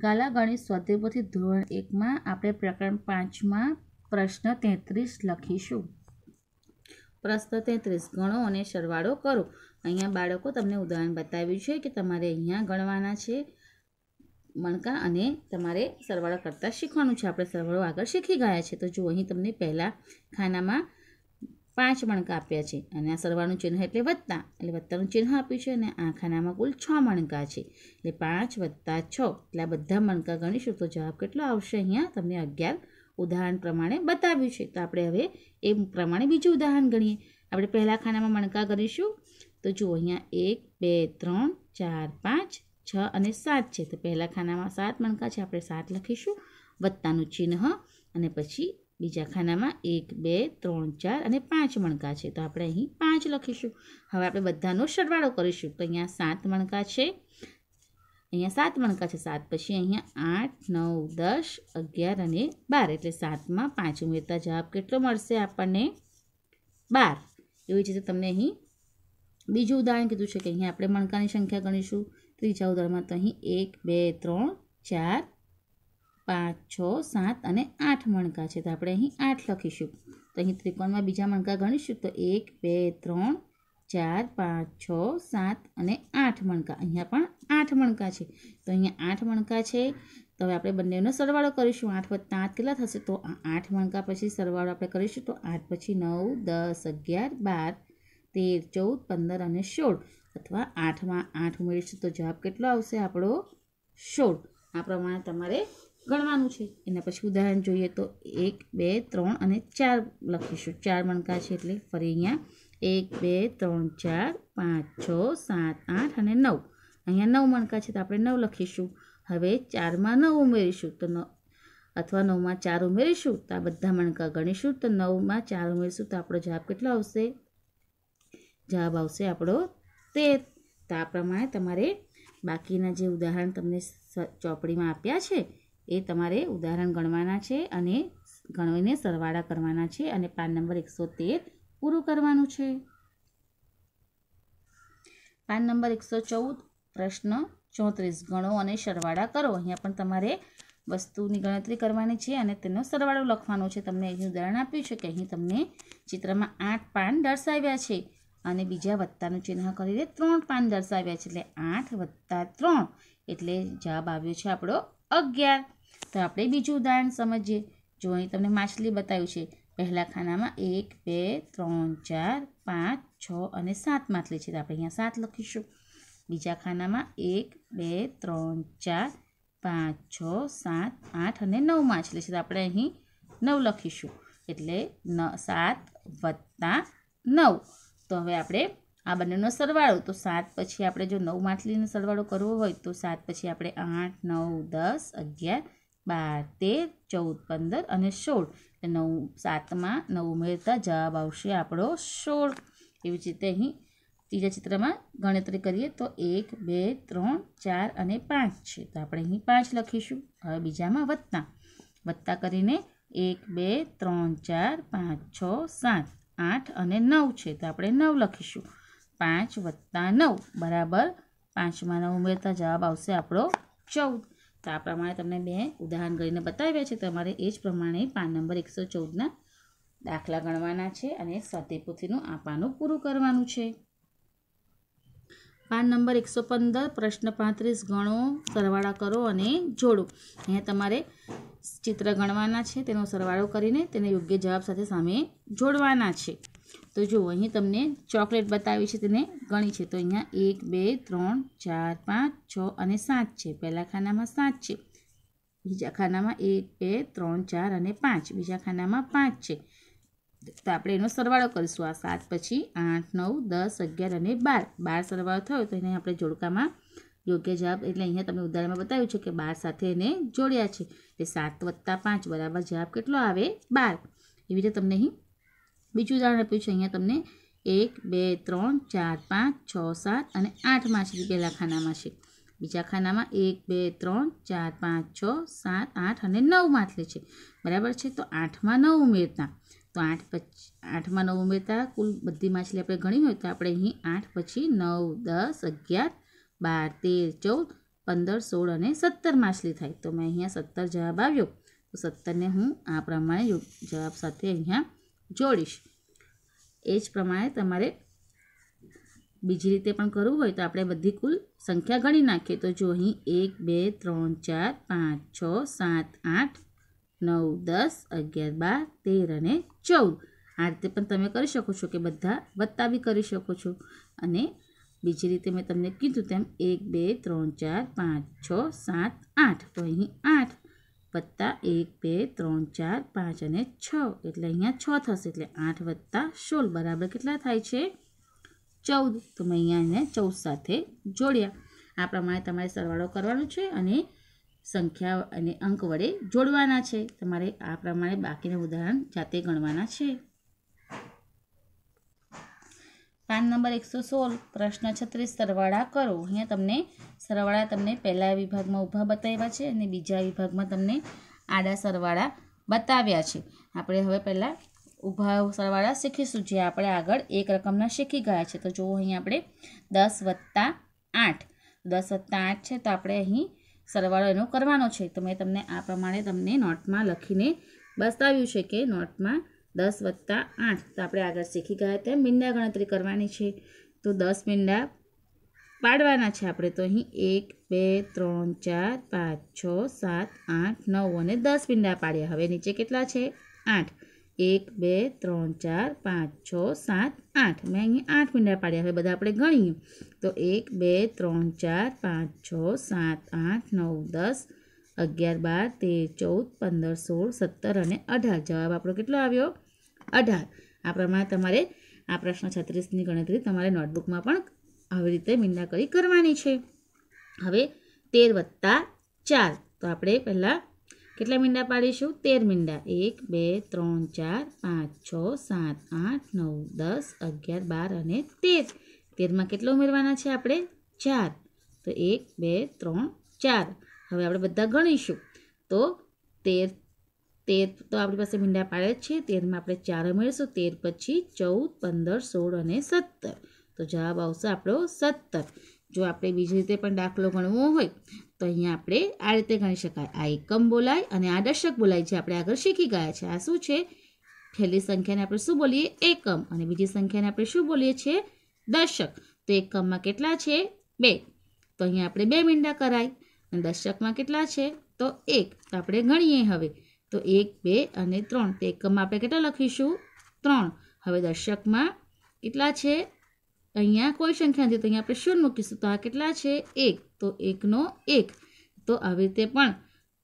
ગાલા ગણિત સ્વદેપોથી ધોરણ એકમાં આપણે પ્રકરણ પાંચમાં પ્રશ્ન તેત્રીસ લખીશું પ્રશ્ન તેત્રીસ ગણો અને સરવાળો કરો અહીંયા બાળકો તમને ઉદાહરણ બતાવ્યું છે કે તમારે અહીંયા ગણવાના છે મણકા અને તમારે સરવાળો કરતાં શીખવાનું છે આપણે સરવાળો આગળ શીખી ગયા છે તો જો અહીં તમને પહેલાં ખાનામાં પાંચ મણકા આપ્યા છે અને આ સરવાળનું ચિહ્ન એટલે વત્તા એટલે વત્તાનું ચિહ્ન આપ્યું છે અને આ ખાનામાં કુલ છ મણકા છે એટલે પાંચ વત્તા છ એટલે આ બધા મણકા ગણીશું તો જવાબ કેટલો આવશે અહીંયા તમને અગિયાર ઉદાહરણ પ્રમાણે બતાવ્યું છે તો આપણે હવે એ પ્રમાણે બીજું ઉદાહરણ ગણીએ આપણે પહેલાં ખાનામાં મણકા ગણીશું તો જુઓ અહીંયા એક બે ત્રણ ચાર પાંચ છ અને સાત છે તો પહેલા ખાનામાં સાત મણકા છે આપણે સાત લખીશું વત્તાનું ચિહ્ન અને પછી બીજા ખાનામાં એક બે ત્રણ ચાર અને પાંચ મણકા છે તો આપણે અહીં પાંચ લખીશું હવે આપણે બધાનો સરવાળો કરીશું તો અહીંયા સાત મણકા છે અહીંયા સાત મણકા છે સાત પછી અહીંયા આઠ નવ દસ અગિયાર અને બાર એટલે સાતમાં પાંચ ઉમેરતા જવાબ કેટલો મળશે આપણને બાર એવી જ રીતે તમને અહીં બીજું ઉદાહરણ કીધું છે કે અહીંયા આપણે મણકાની સંખ્યા ગણીશું ત્રીજા ઉદાહરણમાં તો અહીં એક બે ત્રણ ચાર પાંચ છ સાત અને આઠ મણકા છે તો આપણે અહીં આઠ લખીશું તો અહીં ત્રિકોણમાં બીજા મણકા ગણીશું તો એક બે ત્રણ ચાર પાંચ છ સાત અને આઠ મણકા અહીંયા પણ આઠ મણકા છે તો અહીંયા આઠ મણકા છે તો હવે આપણે બંનેનો સરવાળો કરીશું આઠ વત્તા આઠ કેટલા થશે તો આઠ મણકા પછી સરવાળો આપણે કરીશું તો આઠ પછી નવ દસ અગિયાર બાર તેર ચૌદ પંદર અને સોળ અથવા આઠમાં આઠ ઉમેરીશું તો જવાબ કેટલો આવશે આપણો સોળ આ પ્રમાણે તમારે ગણવાનું છે એના પછી ઉદાહરણ જોઈએ તો એક બે ત્રણ અને ચાર લખીશું ચાર મણકા છે એટલે ફરી અહીંયા એક બે ત્રણ ચાર પાંચ છ સાત આઠ અને નવ અહીંયા નવ મણકા છે તો આપણે નવ લખીશું હવે ચારમાં નવ ઉમેરીશું તો નવ અથવા નવમાં ચાર ઉમેરીશું તો આ બધા મણકા ગણીશું તો નવમાં ચાર ઉમેરીશું તો આપણો જવાબ કેટલો આવશે જવાબ આવશે આપણો તેર તો આ પ્રમાણે તમારે બાકીના જે ઉદાહરણ તમને ચોપડીમાં આપ્યા છે એ તમારે ઉદાહરણ ગણવાના છે અને ગણવીને સરવાળા કરવાના છે અને પાન નંબર એકસો તેર પૂરું કરવાનું છે પાન નંબર એકસો ચૌદ પ્રશ્ન ચોત્રીસ ગણો અને સરવાળા કરો અહીંયા પણ તમારે વસ્તુની ગણતરી કરવાની છે અને તેનો સરવાળો લખવાનો છે તમને અહીં ઉદાહરણ આપ્યું છે કે અહીં તમને ચિત્રમાં આઠ પાન દર્શાવ્યા છે અને બીજા વત્તાનું ચિહ્ન કરીને ત્રણ પાન દર્શાવ્યા છે એટલે આઠ વત્તા ત્રણ એટલે જવાબ આવ્યો છે આપણો અગિયાર તો આપણે બીજું ઉદાહરણ સમજીએ જો અહીં તમને માછલી બતાવ્યું છે પહેલા ખાનામાં એક બે ત્રણ ચાર પાંચ છ અને સાત માછલી છે તો આપણે અહીંયા સાત લખીશું બીજા ખાનામાં એક બે ત્રણ ચાર પાંચ છ સાત આઠ અને નવ માછલી છે તો આપણે અહીં નવ લખીશું એટલે ન સાત વત્તા નવ તો હવે આપણે આ બંનેનો સરવાળો તો સાત પછી આપણે જો નવ માછલીનો સરવાળો કરવો હોય તો સાત પછી આપણે આઠ નવ દસ અગિયાર બાર તેર ચૌદ પંદર અને સોળ નવ સાતમાં નવ ઉમેરતા જવાબ આવશે આપણો સોળ એવી જ રીતે અહીં ત્રીજા ચિત્રમાં ગણતરી કરીએ તો એક બે ત્રણ ચાર અને પાંચ છે તો આપણે અહીં પાંચ લખીશું હવે બીજામાં વત્તા વત્તા કરીને એક બે ત્રણ ચાર પાંચ છ સાત આઠ અને નવ છે તો આપણે નવ લખીશું પાંચ વત્તા નવ બરાબર પાંચમાં નવ ઉમેરતા જવાબ આવશે આપણો ચૌદ તો આ પ્રમાણે તમને બે ઉદાહરણ કરીને બતાવ્યા છે તમારે એ જ પ્રમાણે પાન નંબર એકસો ચૌદના દાખલા ગણવાના છે અને સ્વાધ્યાયપોથીનું આ પાનું પૂરું કરવાનું છે પાન નંબર એકસો પંદર પ્રશ્ન પાંત્રીસ ગણો સરવાળા કરો અને જોડો અહીંયા તમારે ચિત્ર ગણવાના છે તેનો સરવાળો કરીને તેને યોગ્ય જવાબ સાથે સામે જોડવાના છે તો જુઓ અહીં તમને ચોકલેટ બતાવી છે તેને ગણી છે તો અહીંયા એક બે ત્રણ ચાર પાંચ છ અને સાત છે પહેલા ખાનામાં સાત છે બીજા ખાનામાં એક બે ત્રણ ચાર અને પાંચ બીજા ખાનામાં પાંચ છે તો આપણે એનો સરવાળો કરીશું આ સાત પછી આઠ નવ દસ અગિયાર અને બાર બાર સરવાળો થયો તો એને આપણે જોડકામાં યોગ્ય જવાબ એટલે અહીંયા તમને ઉદાહરણમાં બતાવ્યું છે કે બાર સાથે એને જોડ્યા છે એ સાત વત્તા પાંચ બરાબર જવાબ કેટલો આવે બાર એવી રીતે તમને અહીં બીજું ઉદાહરણ આપ્યું છે અહીંયા તમને એક બે ત્રણ ચાર પાંચ છ સાત અને આઠ માછલી પહેલાં ખાનામાં છે બીજા ખાનામાં એક બે ત્રણ ચાર પાંચ છ સાત આઠ અને નવ માછલી છે બરાબર છે તો આઠમાં નવ ઉમેરતા તો આઠ પછી આઠમાં નવ ઉમેરતા કુલ બધી માછલી આપણે ગણી હોય તો આપણે અહીં આઠ પછી નવ દસ અગિયાર બાર તેર ચૌદ પંદર સોળ અને સત્તર માછલી થાય તો મેં અહીંયા સત્તર જવાબ આવ્યો તો સત્તરને હું આ પ્રમાણે જવાબ સાથે અહીંયા જોડીશ એ જ પ્રમાણે તમારે બીજી રીતે પણ કરવું હોય તો આપણે બધી કુલ સંખ્યા ગણી નાખીએ તો જો અહીં એક બે ત્રણ ચાર પાંચ છ સાત આઠ નવ દસ અગિયાર બાર તેર અને ચૌદ આ રીતે પણ તમે કરી શકો છો કે બધા વત્તા બી કરી શકો છો અને બીજી રીતે મેં તમને કીધું તેમ એક બે ત્રણ ચાર પાંચ છ સાત આઠ તો અહીં આઠ વત્તા એક બે ત્રણ ચાર પાંચ અને છ એટલે અહીંયા છ થશે એટલે આઠ વત્તા સોળ બરાબર કેટલા થાય છે ચૌદ તો મેં અહીંયા એને ચૌદ સાથે જોડ્યા આ પ્રમાણે તમારે સરવાળો કરવાનો છે અને સંખ્યા અને અંક વડે જોડવાના છે તમારે આ પ્રમાણે બાકીના ઉદાહરણ જાતે ગણવાના છે પાન નંબર એકસો સોળ પ્રશ્ન છત્રીસ સરવાળા કરો અહીંયા તમને સરવાળા તમને પહેલા વિભાગમાં ઊભા બતાવ્યા છે અને બીજા વિભાગમાં તમને આડા સરવાળા બતાવ્યા છે આપણે હવે પહેલાં ઊભા સરવાળા શીખીશું જે આપણે આગળ એક રકમના શીખી ગયા છે તો જુઓ અહીં આપણે દસ વત્તા આઠ દસ વત્તા આઠ છે તો આપણે અહીં સરવાળો એનો કરવાનો છે તો મેં તમને આ પ્રમાણે તમને નોટમાં લખીને બતાવ્યું છે કે નોટમાં દસ વત્તા આઠ તો આપણે આગળ શીખી ગયા હતા મીંડા ગણતરી કરવાની છે તો દસ મીંડા પાડવાના છે આપણે તો અહીં એક બે ત્રણ ચાર પાંચ છ સાત આઠ નવ અને દસ મીંડા પાડ્યા હવે નીચે કેટલા છે આઠ એક બે ત્રણ ચાર પાંચ છ સાત આઠ મેં અહીં આઠ મીંડા પાડ્યા હવે બધા આપણે ગણીએ તો એક બે ત્રણ ચાર પાંચ છ સાત આઠ નવ દસ અગિયાર બાર તેર ચૌદ પંદર સોળ સત્તર અને અઢાર જવાબ આપણો કેટલો આવ્યો અઢાર આ પ્રમાણે તમારે આ પ્રશ્ન છત્રીસની ગણતરી તમારે નોટબુકમાં પણ આવી રીતે મીંડા કરી કરવાની છે હવે તેર વત્તા ચાર તો આપણે પહેલાં કેટલા મીંડા પાડીશું તેર મીંડા એક બે ત્રણ ચાર પાંચ છ સાત આઠ નવ દસ અગિયાર બાર અને તેર તેરમાં કેટલા ઉમેરવાના છે આપણે ચાર તો એક બે ત્રણ ચાર હવે આપણે બધા ગણીશું તો તેર તેર તો આપણી પાસે મીંડા પાડે જ છે તેરમાં આપણે ચાર ઉમેરીશું તેર પછી ચૌદ પંદર સોળ અને સત્તર તો જવાબ આવશે આપણો સત્તર જો આપણે બીજી રીતે પણ દાખલો ગણવો હોય તો અહીંયા આપણે આ રીતે ગણી શકાય આ એકમ બોલાય અને આ દર્શક બોલાય જે આપણે આગળ શીખી ગયા છે આ શું છે પહેલી સંખ્યાને આપણે શું બોલીએ એકમ અને બીજી સંખ્યાને આપણે શું બોલીએ છીએ દર્શક તો એકમમાં કેટલા છે બે તો અહીંયા આપણે બે મીંડા કરાય અને દશકમાં કેટલા છે તો એક તો આપણે ગણીએ હવે તો એક બે અને ત્રણ તો એકમમાં આપણે કેટલા લખીશું ત્રણ હવે દર્શકમાં કેટલા છે અહીંયા કોઈ સંખ્યા નથી તો અહીંયા આપણે શૂન્ય મૂકીશું તો આ કેટલા છે એક તો એકનો એક તો આવી રીતે પણ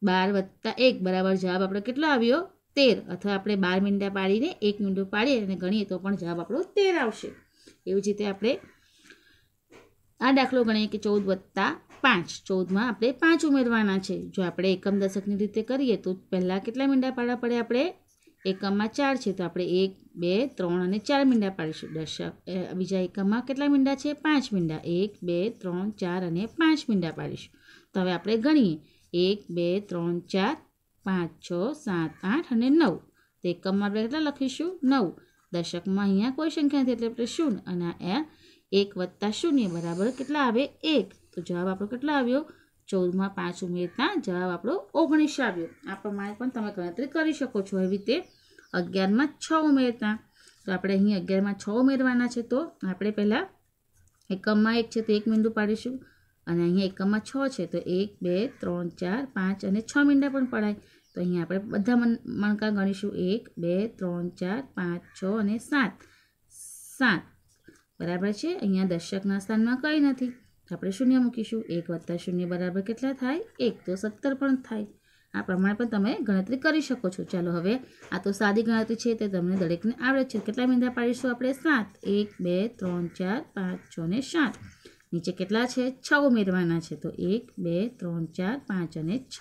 બાર વત્તા એક બરાબર જવાબ આપણો કેટલો આવ્યો તેર અથવા આપણે બાર મિનિટા પાડીને એક મિનિટ પાડીએ અને ગણીએ તો પણ જવાબ આપણો તેર આવશે એવી જ રીતે આપણે આ દાખલો ગણીએ કે ચૌદ વત્તા પાંચ ચૌદમાં આપણે પાંચ ઉમેરવાના છે જો આપણે એકમ દશકની રીતે કરીએ તો પહેલાં કેટલા મીંડા પાડા પડે આપણે એકમમાં ચાર છે તો આપણે એક બે ત્રણ અને ચાર મીંડા પાડીશું દશક બીજા એકમમાં કેટલા મીંડા છે પાંચ મીંડા એક બે ત્રણ ચાર અને પાંચ મીંડા પાડીશું તો હવે આપણે ગણીએ એક બે ત્રણ ચાર પાંચ છ સાત આઠ અને નવ તો એકમમાં આપણે કેટલા લખીશું નવ દશકમાં અહીંયા કોઈ સંખ્યા નથી એટલે આપણે શૂન્ય અને આ એક વત્તા શૂન્ય બરાબર કેટલા આવે એક તો જવાબ આપણો કેટલો આવ્યો ચૌદમાં પાંચ ઉમેરતા જવાબ આપણો ઓગણીસ આવ્યો આ પ્રમાણે પણ તમે ગણતરી કરી શકો છો એવી રીતે અગિયારમાં છ ઉમેરતા તો આપણે અહીં અગિયારમાં છ ઉમેરવાના છે તો આપણે પહેલાં એકમમાં એક છે તો એક મીંડું પાડીશું અને અહીંયા એકમમાં છ છે તો એક બે ત્રણ ચાર પાંચ અને છ મીંડા પણ પડાય તો અહીંયા આપણે બધા મણકા ગણીશું એક બે ત્રણ ચાર પાંચ છ અને સાત સાત બરાબર છે અહીંયા દર્શકના સ્થાનમાં કંઈ નથી આપણે શૂન્ય મૂકીશું એક વત્તા શૂન્ય બરાબર કેટલા થાય એક તો સત્તર પણ થાય આ પ્રમાણે પણ તમે ગણતરી કરી શકો છો ચાલો હવે આ તો સાદી ગણતરી છે તે તમને દરેકને આવડે છે કેટલા મીંડા પાડીશું આપણે સાત એક બે ત્રણ ચાર પાંચ છ ને સાત નીચે કેટલા છે છ ઉમેરવાના છે તો એક બે ત્રણ ચાર પાંચ અને છ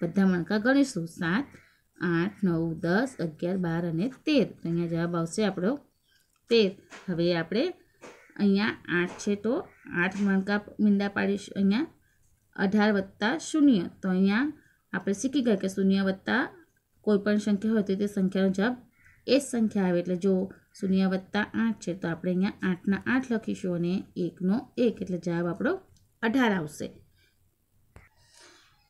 બધા મણકા ગણીશું સાત આઠ નવ દસ અગિયાર બાર અને તેર તો અહીંયા જવાબ આવશે આપણો તેર હવે આપણે અહીંયા આઠ છે તો આઠ મણકા મીંડા પાડીશું અહીંયા અઢાર વત્તા શૂન્ય તો અહીંયા આપણે શીખી ગયા કે શૂન્ય વત્તા કોઈપણ સંખ્યા હોય તો તે સંખ્યાનો જવાબ એ જ સંખ્યા આવે એટલે જો શૂન્ય વત્તા આઠ છે તો આપણે અહીંયા આઠના આઠ લખીશું અને એકનો એક એટલે જવાબ આપણો અઢાર આવશે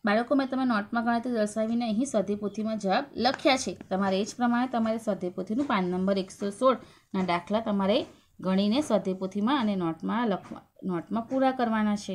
બાળકો મેં તમે નોટમાં ગણતરી દર્શાવીને અહીં સ્વાધ્યપોથીમાં જવાબ લખ્યા છે તમારે એ જ પ્રમાણે તમારે સ્વાધ્યપોથીનું પાન નંબર એકસો સોળના દાખલા તમારે ગણીને સધેપોથીમાં અને નોટમાં લખવા નોટમાં પૂરા કરવાના છે